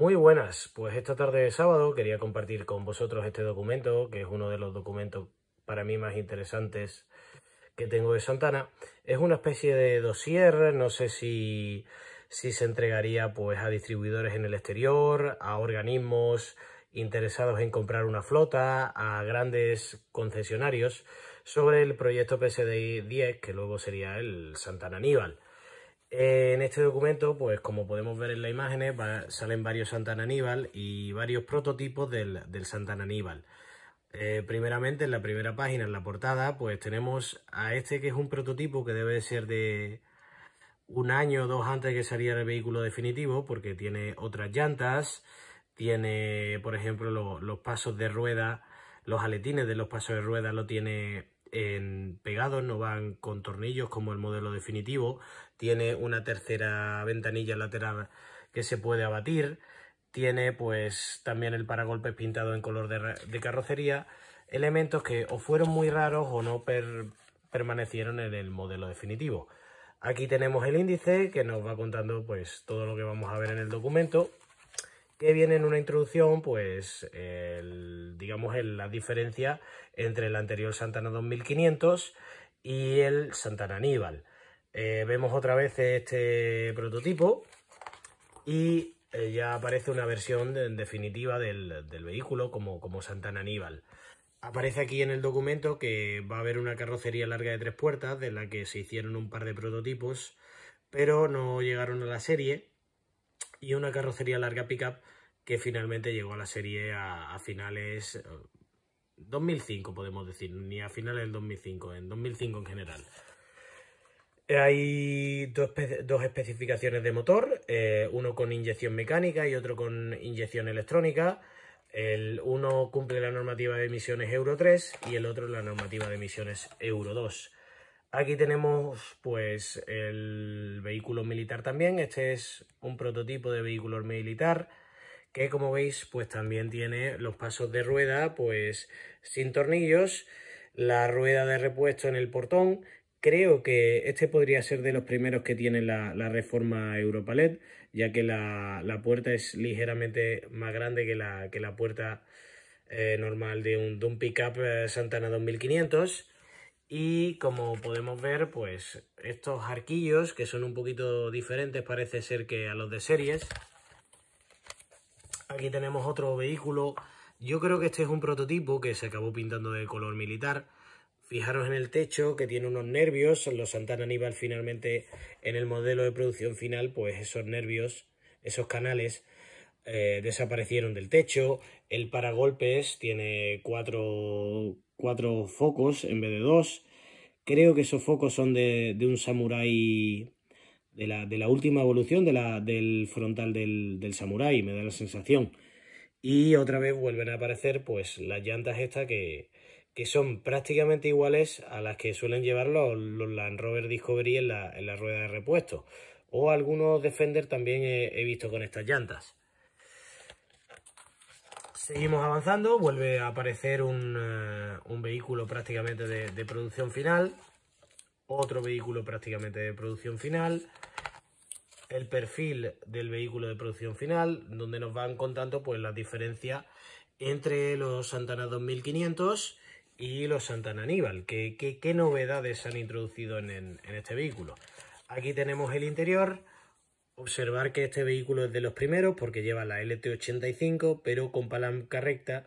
Muy buenas, pues esta tarde de sábado quería compartir con vosotros este documento, que es uno de los documentos para mí más interesantes que tengo de Santana. Es una especie de dossier, no sé si, si se entregaría pues, a distribuidores en el exterior, a organismos interesados en comprar una flota, a grandes concesionarios, sobre el proyecto PSDI 10, que luego sería el Santana Aníbal. En este documento, pues como podemos ver en las imágenes, salen varios Santana Aníbal y varios prototipos del, Santana Aníbal. Eh, primeramente, en la primera página, en la portada, pues tenemos a este que es un prototipo que debe ser de un año o dos antes que saliera el vehículo definitivo, porque tiene otras llantas, tiene, por ejemplo, los pasos de rueda, los aletines de los pasos de rueda lo tiene pegados, no van con tornillos como el modelo definitivo. Tiene una tercera ventanilla lateral que se puede abatir. Tiene pues también el paragolpes pintado en color de, carrocería. Elementos que o fueron muy raros o no permanecieron en el modelo definitivo. Aquí tenemos el índice que nos va contando pues todo lo que vamos a ver en el documento. Que viene en una introducción pues el digamos, la diferencia entre el anterior Santana 2500 y el Santana Aníbal. Eh, vemos otra vez este prototipo y eh, ya aparece una versión definitiva del, vehículo como, como Santana Aníbal. Aparece aquí en el documento que va a haber una carrocería larga de tres puertas de la que se hicieron un par de prototipos pero no llegaron a la serie y una carrocería larga pickup que finalmente llegó a la serie a, finales 2005, eh, podemos decir, ni a finales del 2005, en 2005 en general. Hay dos, especificaciones de motor, eh, uno con inyección mecánica y otro con inyección electrónica. El uno cumple la normativa de emisiones Euro 3 y el otro la normativa de emisiones Euro 2. Aquí tenemos pues el vehículo militar también, este es un prototipo de vehículo militar que como veis pues también tiene los pasos de rueda pues sin tornillos, la rueda de repuesto en el portón, Creo que este podría ser de los primeros que tiene la, la reforma Europalet, ya que la, puerta es ligeramente más grande que la, que la puerta eh, normal de un, de un pickup eh, Santana 2500. Y como podemos ver, pues estos arquillos, que son un poquito diferentes, parece ser que a los de series, Aquí tenemos otro vehículo. Yo creo que este es un prototipo que se acabó pintando de color militar. Fijaros en el techo que tiene unos nervios. Los Santana Aníbal finalmente en el modelo de producción final, pues esos nervios, esos canales eh, desaparecieron del techo. El paragolpes tiene cuatro, cuatro, focos en vez de dos. Creo que esos focos son de, de un Samurai de la, última evolución de la, del frontal del, del Samurai, me da la sensación. Y otra vez vuelven a aparecer pues las llantas estas que, son prácticamente iguales a las que suelen llevar los, Land Rover Discovery en la, rueda de repuesto. O algunos Defender también he, visto con estas llantas. Seguimos avanzando, vuelve a aparecer un, eh, vehículo prácticamente de, de producción final, otro vehículo prácticamente de producción final, el perfil del vehículo de producción final, donde nos van contando pues las diferencias entre los Santana 2500 y los Santana Aníbal. ¿Qué, qué, novedades han introducido en, en, este vehículo? Aquí tenemos el interior. Observar que este vehículo es de los primeros porque lleva la LT85, pero con palanca recta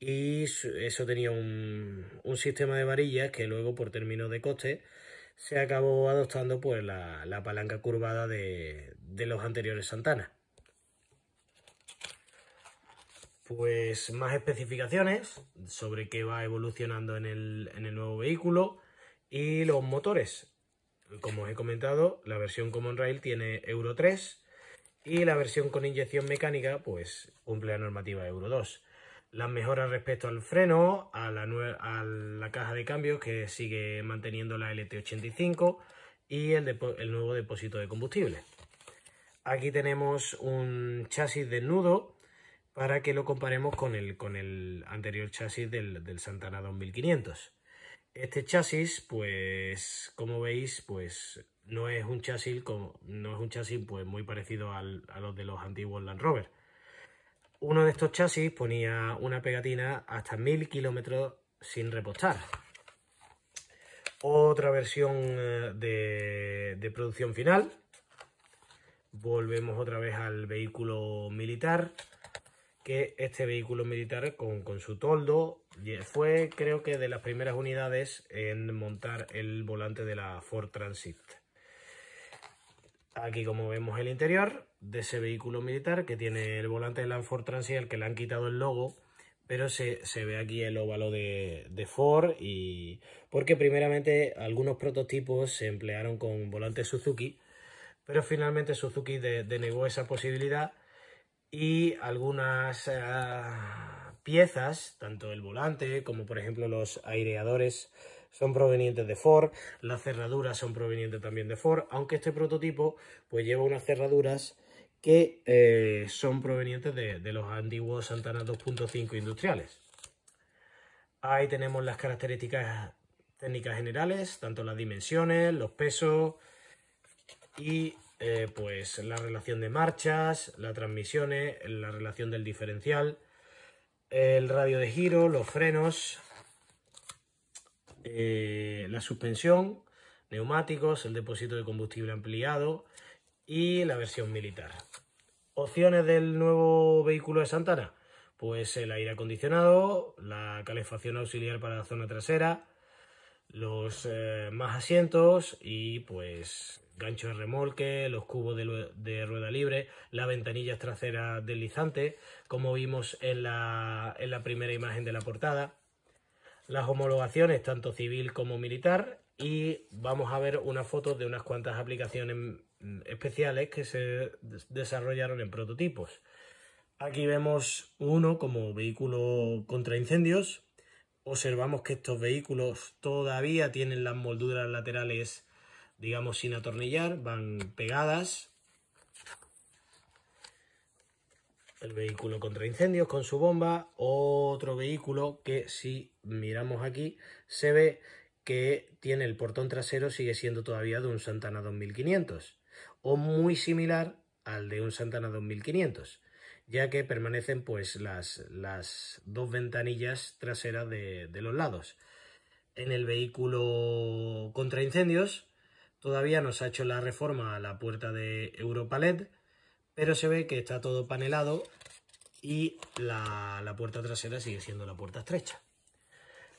y eso tenía un, sistema de varillas que luego por términos de coste se acabó adoptando pues la, palanca curvada de, los anteriores Santana. Pues más especificaciones sobre qué va evolucionando en el, nuevo vehículo y los motores. Como os he comentado, la versión Common Rail tiene Euro 3 y la versión con inyección mecánica pues cumple la normativa Euro 2 las mejoras respecto al freno, a la, a la, caja de cambios que sigue manteniendo la LT85 y el, el nuevo depósito de combustible. Aquí tenemos un chasis desnudo para que lo comparemos con el, con el anterior chasis del, Santana 2500. Este chasis, pues como veis, pues no es un chasis, no es un chasis pues, muy parecido a los de los antiguos Land Rover uno de estos chasis ponía una pegatina hasta 1000 kilómetros sin repostar. Otra versión eh, de, producción final. Volvemos otra vez al vehículo militar que este vehículo militar con, su toldo fue creo que de las primeras unidades en montar el volante de la Ford Transit. Aquí como vemos el interior, de ese vehículo militar que tiene el volante de la Ford Transiel que le han quitado el logo, pero se, ve aquí el óvalo de, Ford y porque primeramente algunos prototipos se emplearon con volante Suzuki, pero finalmente Suzuki denegó esa posibilidad y algunas eh, piezas, tanto el volante como por ejemplo los aireadores, son provenientes de Ford, las cerraduras son provenientes también de Ford, aunque este prototipo pues lleva unas cerraduras que eh, son provenientes de, los antiguos Santana 2.5 industriales. Ahí tenemos las características técnicas generales, tanto las dimensiones, los pesos y eh, pues la relación de marchas, las transmisiones, la relación del diferencial, el radio de giro, los frenos, eh, la suspensión, neumáticos, el depósito de combustible ampliado y la versión militar. ¿Opciones del nuevo vehículo de Santana? Pues el aire acondicionado, la calefacción auxiliar para la zona trasera, los eh, más asientos y pues gancho de remolque, los cubos de, rueda libre, las ventanillas traseras deslizantes, como vimos en la primera imagen de la portada las homologaciones tanto civil como militar y vamos a ver una foto de unas cuantas aplicaciones mm, especiales que se desarrollaron en prototipos. Aquí vemos uno como vehículo contra incendios. Observamos que estos vehículos todavía tienen las molduras laterales, digamos, sin atornillar, van pegadas. el vehículo contra incendios con su bomba, otro vehículo que si miramos aquí se ve que tiene el portón trasero sigue siendo todavía de un Santana 2500 o muy similar al de un Santana 2500 ya que permanecen pues las, las dos ventanillas traseras de, de los lados. En el vehículo contra incendios todavía nos ha hecho la reforma a la puerta de Europalet pero se ve que está todo panelado y la, puerta trasera sigue siendo la puerta estrecha.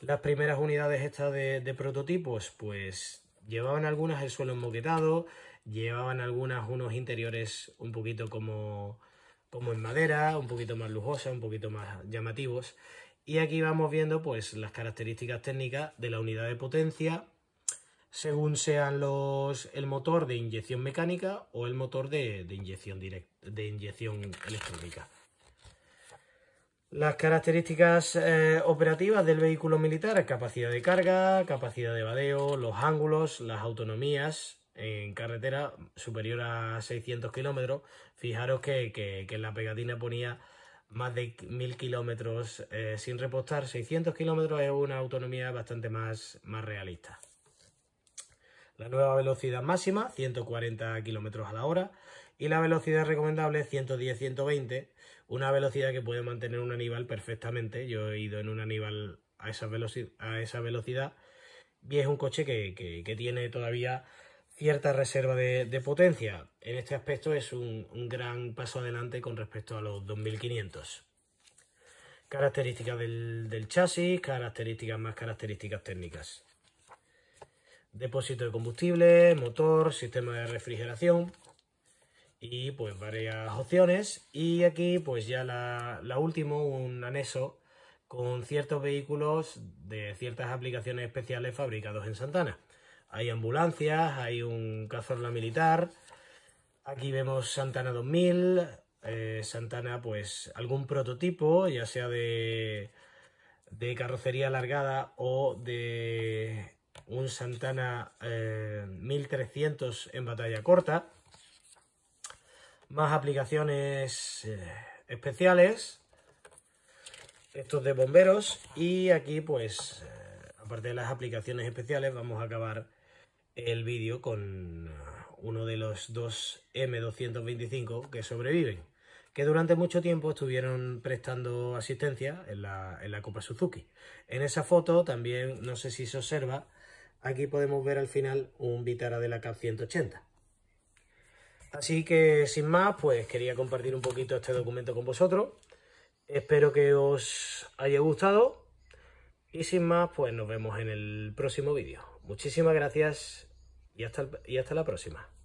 Las primeras unidades estas de, prototipos, pues llevaban algunas el suelo enmoquetado, llevaban algunas unos interiores un poquito como, como en madera, un poquito más lujosa, un poquito más llamativos. Y aquí vamos viendo pues las características técnicas de la unidad de potencia, según sean los el motor de inyección mecánica o el motor de, de inyección, electrónica. Las características eh, operativas del vehículo militar, capacidad de carga, capacidad de vadeo, los ángulos, las autonomías en carretera superior a 600 kilómetros. Fijaros que, en la pegatina ponía más de 1000 kilómetros eh, sin repostar. 600 kilómetros es una autonomía bastante más realista. La nueva velocidad máxima, 140 km a la hora, y la velocidad recomendable, 110-120, una velocidad que puede mantener un aníbal perfectamente. Yo he ido en un aníbal a esa, velocidad y es un coche que, tiene todavía cierta reserva de, potencia. En este aspecto es un, gran paso adelante con respecto a los 2500. Características del, del chasis, características más características técnicas depósito de combustible, motor, sistema de refrigeración y pues varias opciones. Y aquí pues ya la, la última, un anexo con ciertos vehículos de ciertas aplicaciones especiales fabricados en Santana. Hay ambulancias, hay un cazorla militar, aquí vemos Santana 2000, eh, Santana pues algún prototipo, ya sea de, de carrocería alargada o de un Santana 1300 eh, en batalla corta, más aplicaciones eh, especiales, estos de bomberos, y aquí pues, eh, aparte de las aplicaciones especiales, vamos a acabar el vídeo con uno de los dos M225 que sobreviven, que durante mucho tiempo estuvieron prestando asistencia en la, en la Copa Suzuki. En esa foto también, no sé si se observa, Aquí podemos ver al final un Vitara de la CAP 180. Así que sin más, pues quería compartir un poquito este documento con vosotros. Espero que os haya gustado y sin más, pues nos vemos en el próximo vídeo. Muchísimas gracias y hasta, y hasta la próxima.